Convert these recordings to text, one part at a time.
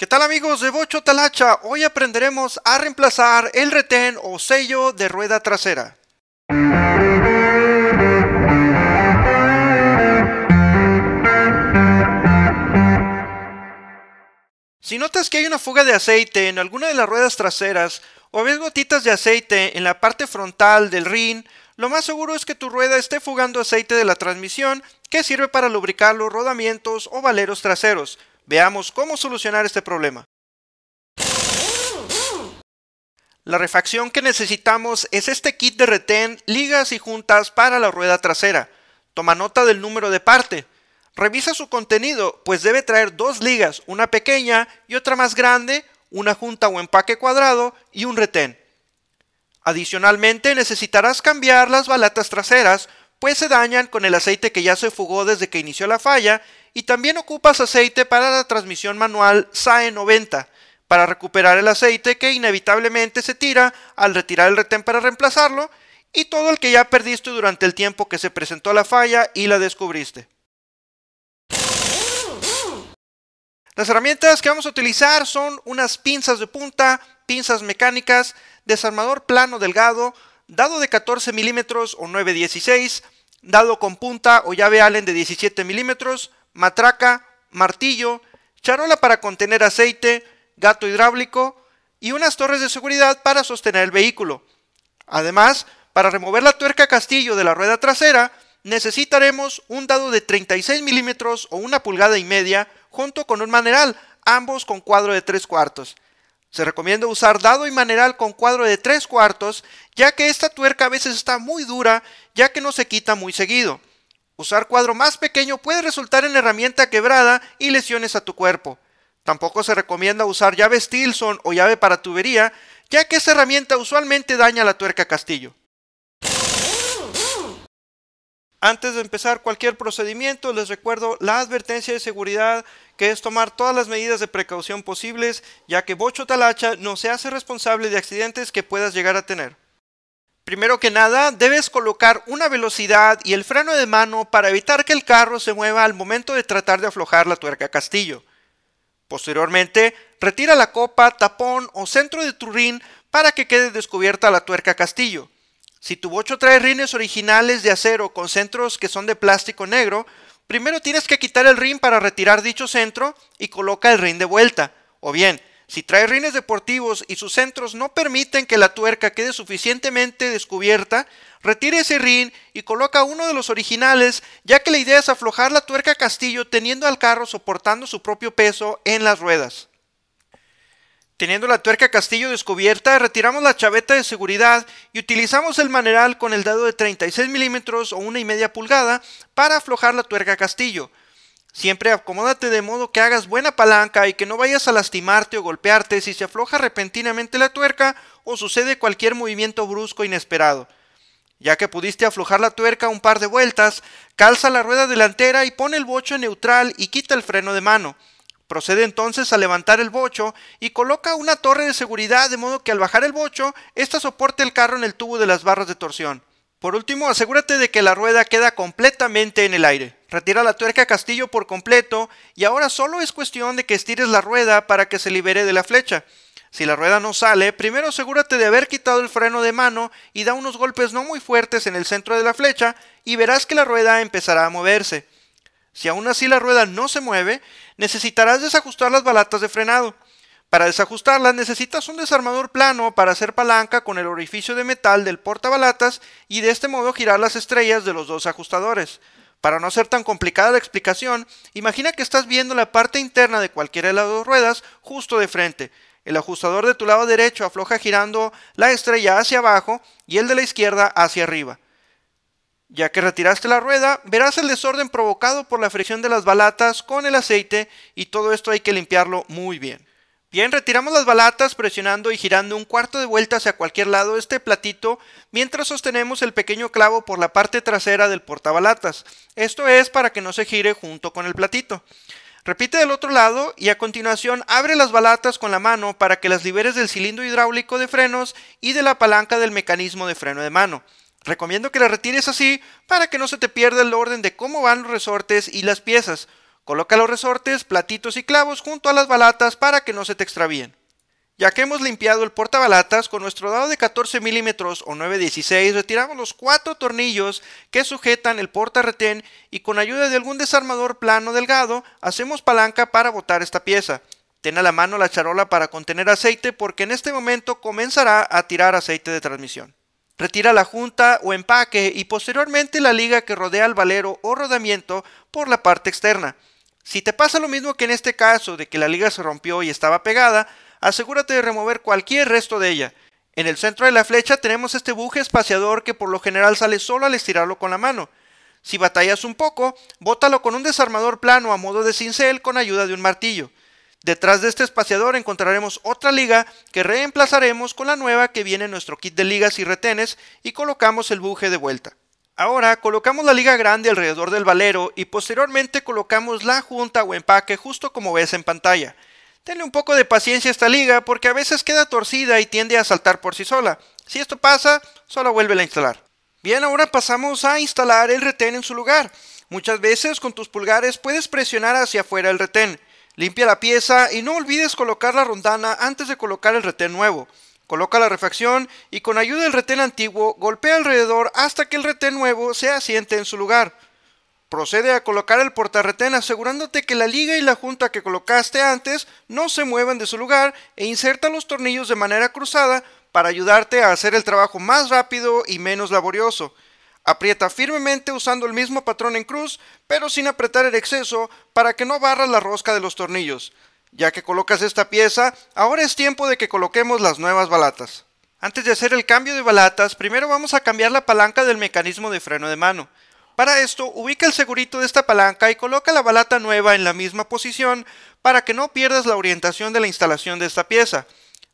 ¿Qué tal amigos de Bocho Talacha? Hoy aprenderemos a reemplazar el retén o sello de rueda trasera. Si notas que hay una fuga de aceite en alguna de las ruedas traseras o ves gotitas de aceite en la parte frontal del rin, lo más seguro es que tu rueda esté fugando aceite de la transmisión que sirve para lubricar los rodamientos o valeros traseros, Veamos cómo solucionar este problema. La refacción que necesitamos es este kit de retén, ligas y juntas para la rueda trasera. Toma nota del número de parte. Revisa su contenido, pues debe traer dos ligas, una pequeña y otra más grande, una junta o empaque cuadrado y un retén. Adicionalmente necesitarás cambiar las balatas traseras, pues se dañan con el aceite que ya se fugó desde que inició la falla y también ocupas aceite para la transmisión manual SAE 90 para recuperar el aceite que inevitablemente se tira al retirar el retén para reemplazarlo y todo el que ya perdiste durante el tiempo que se presentó la falla y la descubriste. Las herramientas que vamos a utilizar son unas pinzas de punta, pinzas mecánicas, desarmador plano delgado, dado de 14 milímetros o 9.16, dado con punta o llave Allen de 17 milímetros, matraca, martillo, charola para contener aceite, gato hidráulico y unas torres de seguridad para sostener el vehículo. Además, para remover la tuerca castillo de la rueda trasera, necesitaremos un dado de 36 milímetros o una pulgada y media junto con un maneral, ambos con cuadro de 3 cuartos. Se recomienda usar dado y maneral con cuadro de 3 cuartos, ya que esta tuerca a veces está muy dura, ya que no se quita muy seguido. Usar cuadro más pequeño puede resultar en herramienta quebrada y lesiones a tu cuerpo. Tampoco se recomienda usar llave Stilson o llave para tubería, ya que esta herramienta usualmente daña la tuerca castillo. Antes de empezar cualquier procedimiento, les recuerdo la advertencia de seguridad que es tomar todas las medidas de precaución posibles, ya que Bocho Talacha no se hace responsable de accidentes que puedas llegar a tener. Primero que nada, debes colocar una velocidad y el freno de mano para evitar que el carro se mueva al momento de tratar de aflojar la tuerca castillo. Posteriormente, retira la copa, tapón o centro de turrín para que quede descubierta la tuerca castillo. Si tu bocho trae rines originales de acero con centros que son de plástico negro, primero tienes que quitar el rin para retirar dicho centro y coloca el rin de vuelta. O bien, si trae rines deportivos y sus centros no permiten que la tuerca quede suficientemente descubierta, retire ese rin y coloca uno de los originales, ya que la idea es aflojar la tuerca castillo teniendo al carro soportando su propio peso en las ruedas. Teniendo la tuerca castillo descubierta, retiramos la chaveta de seguridad y utilizamos el maneral con el dado de 36 milímetros o una y media pulgada para aflojar la tuerca castillo. Siempre acomódate de modo que hagas buena palanca y que no vayas a lastimarte o golpearte si se afloja repentinamente la tuerca o sucede cualquier movimiento brusco inesperado. Ya que pudiste aflojar la tuerca un par de vueltas, calza la rueda delantera y pone el bocho neutral y quita el freno de mano. Procede entonces a levantar el bocho y coloca una torre de seguridad de modo que al bajar el bocho, ésta soporte el carro en el tubo de las barras de torsión. Por último, asegúrate de que la rueda queda completamente en el aire. Retira la tuerca castillo por completo y ahora solo es cuestión de que estires la rueda para que se libere de la flecha. Si la rueda no sale, primero asegúrate de haber quitado el freno de mano y da unos golpes no muy fuertes en el centro de la flecha y verás que la rueda empezará a moverse. Si aún así la rueda no se mueve, necesitarás desajustar las balatas de frenado. Para desajustarlas necesitas un desarmador plano para hacer palanca con el orificio de metal del portabalatas y de este modo girar las estrellas de los dos ajustadores. Para no ser tan complicada la explicación, imagina que estás viendo la parte interna de cualquiera de las dos ruedas justo de frente. El ajustador de tu lado derecho afloja girando la estrella hacia abajo y el de la izquierda hacia arriba. Ya que retiraste la rueda, verás el desorden provocado por la fricción de las balatas con el aceite y todo esto hay que limpiarlo muy bien. Bien, retiramos las balatas presionando y girando un cuarto de vuelta hacia cualquier lado este platito mientras sostenemos el pequeño clavo por la parte trasera del portabalatas. Esto es para que no se gire junto con el platito. Repite del otro lado y a continuación abre las balatas con la mano para que las liberes del cilindro hidráulico de frenos y de la palanca del mecanismo de freno de mano. Recomiendo que la retires así para que no se te pierda el orden de cómo van los resortes y las piezas. Coloca los resortes, platitos y clavos junto a las balatas para que no se te extravíen. Ya que hemos limpiado el porta balatas con nuestro dado de 14 milímetros o 9.16, retiramos los cuatro tornillos que sujetan el porta retén y con ayuda de algún desarmador plano delgado hacemos palanca para botar esta pieza. Ten a la mano la charola para contener aceite porque en este momento comenzará a tirar aceite de transmisión retira la junta o empaque y posteriormente la liga que rodea al valero o rodamiento por la parte externa. Si te pasa lo mismo que en este caso de que la liga se rompió y estaba pegada, asegúrate de remover cualquier resto de ella. En el centro de la flecha tenemos este buje espaciador que por lo general sale solo al estirarlo con la mano. Si batallas un poco, bótalo con un desarmador plano a modo de cincel con ayuda de un martillo. Detrás de este espaciador encontraremos otra liga que reemplazaremos con la nueva que viene en nuestro kit de ligas y retenes y colocamos el buje de vuelta. Ahora colocamos la liga grande alrededor del valero y posteriormente colocamos la junta o empaque justo como ves en pantalla. Tenle un poco de paciencia esta liga porque a veces queda torcida y tiende a saltar por sí sola. Si esto pasa, solo vuelve a instalar. Bien, ahora pasamos a instalar el retén en su lugar. Muchas veces con tus pulgares puedes presionar hacia afuera el retén. Limpia la pieza y no olvides colocar la rondana antes de colocar el retén nuevo. Coloca la refacción y con ayuda del retén antiguo golpea alrededor hasta que el retén nuevo se asiente en su lugar. Procede a colocar el portarretén asegurándote que la liga y la junta que colocaste antes no se muevan de su lugar e inserta los tornillos de manera cruzada para ayudarte a hacer el trabajo más rápido y menos laborioso. Aprieta firmemente usando el mismo patrón en cruz, pero sin apretar el exceso para que no barras la rosca de los tornillos. Ya que colocas esta pieza, ahora es tiempo de que coloquemos las nuevas balatas. Antes de hacer el cambio de balatas, primero vamos a cambiar la palanca del mecanismo de freno de mano. Para esto, ubica el segurito de esta palanca y coloca la balata nueva en la misma posición para que no pierdas la orientación de la instalación de esta pieza.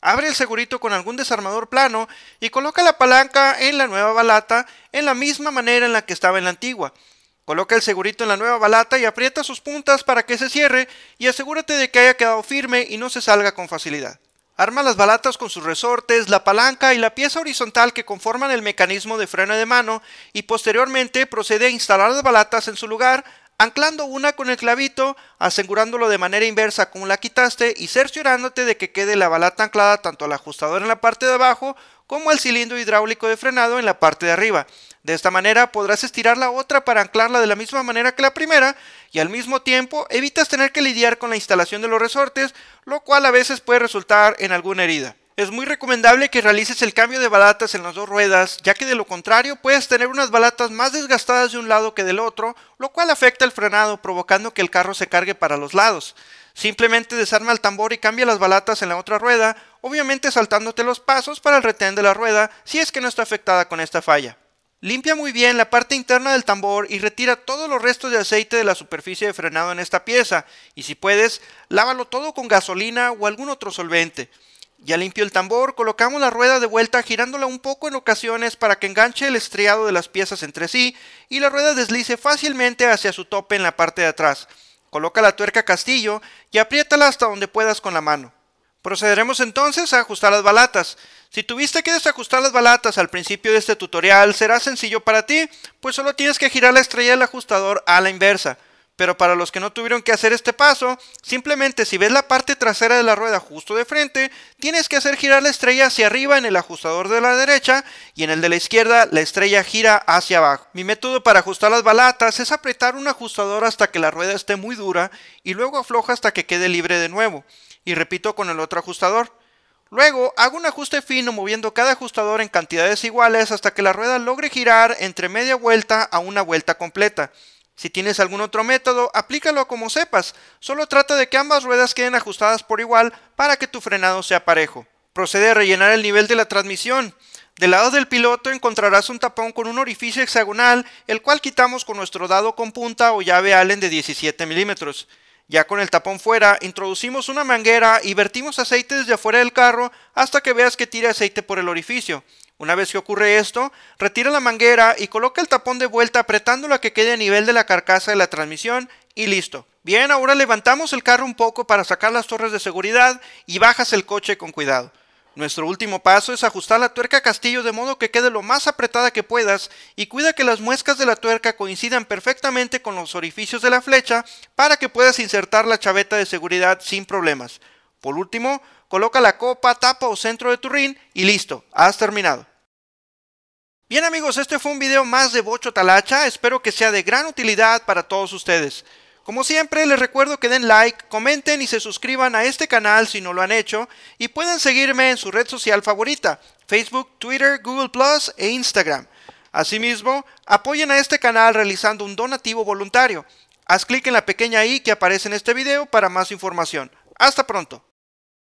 Abre el segurito con algún desarmador plano y coloca la palanca en la nueva balata en la misma manera en la que estaba en la antigua. Coloca el segurito en la nueva balata y aprieta sus puntas para que se cierre y asegúrate de que haya quedado firme y no se salga con facilidad. Arma las balatas con sus resortes, la palanca y la pieza horizontal que conforman el mecanismo de freno de mano y posteriormente procede a instalar las balatas en su lugar anclando una con el clavito, asegurándolo de manera inversa como la quitaste y cerciorándote de que quede la balata anclada tanto al ajustador en la parte de abajo como al cilindro hidráulico de frenado en la parte de arriba. De esta manera podrás estirar la otra para anclarla de la misma manera que la primera y al mismo tiempo evitas tener que lidiar con la instalación de los resortes, lo cual a veces puede resultar en alguna herida. Es muy recomendable que realices el cambio de balatas en las dos ruedas, ya que de lo contrario puedes tener unas balatas más desgastadas de un lado que del otro, lo cual afecta el frenado, provocando que el carro se cargue para los lados. Simplemente desarma el tambor y cambia las balatas en la otra rueda, obviamente saltándote los pasos para el retén de la rueda si es que no está afectada con esta falla. Limpia muy bien la parte interna del tambor y retira todos los restos de aceite de la superficie de frenado en esta pieza, y si puedes, lávalo todo con gasolina o algún otro solvente. Ya limpio el tambor, colocamos la rueda de vuelta girándola un poco en ocasiones para que enganche el estriado de las piezas entre sí y la rueda deslice fácilmente hacia su tope en la parte de atrás. Coloca la tuerca castillo y apriétala hasta donde puedas con la mano. Procederemos entonces a ajustar las balatas. Si tuviste que desajustar las balatas al principio de este tutorial, será sencillo para ti, pues solo tienes que girar la estrella del ajustador a la inversa. Pero para los que no tuvieron que hacer este paso, simplemente si ves la parte trasera de la rueda justo de frente, tienes que hacer girar la estrella hacia arriba en el ajustador de la derecha y en el de la izquierda la estrella gira hacia abajo. Mi método para ajustar las balatas es apretar un ajustador hasta que la rueda esté muy dura y luego afloja hasta que quede libre de nuevo y repito con el otro ajustador. Luego hago un ajuste fino moviendo cada ajustador en cantidades iguales hasta que la rueda logre girar entre media vuelta a una vuelta completa. Si tienes algún otro método, aplícalo como sepas. Solo trata de que ambas ruedas queden ajustadas por igual para que tu frenado sea parejo. Procede a rellenar el nivel de la transmisión. Del lado del piloto encontrarás un tapón con un orificio hexagonal, el cual quitamos con nuestro dado con punta o llave Allen de 17 milímetros. Ya con el tapón fuera, introducimos una manguera y vertimos aceite desde afuera del carro hasta que veas que tire aceite por el orificio. Una vez que ocurre esto, retira la manguera y coloca el tapón de vuelta apretando la que quede a nivel de la carcasa de la transmisión y listo. Bien, ahora levantamos el carro un poco para sacar las torres de seguridad y bajas el coche con cuidado. Nuestro último paso es ajustar la tuerca castillo de modo que quede lo más apretada que puedas y cuida que las muescas de la tuerca coincidan perfectamente con los orificios de la flecha para que puedas insertar la chaveta de seguridad sin problemas. Por último, coloca la copa, tapa o centro de tu rin y listo, has terminado. Bien amigos, este fue un video más de Bocho Talacha, espero que sea de gran utilidad para todos ustedes. Como siempre, les recuerdo que den like, comenten y se suscriban a este canal si no lo han hecho y pueden seguirme en su red social favorita, Facebook, Twitter, Google Plus e Instagram. Asimismo, apoyen a este canal realizando un donativo voluntario. Haz clic en la pequeña i que aparece en este video para más información. Hasta pronto.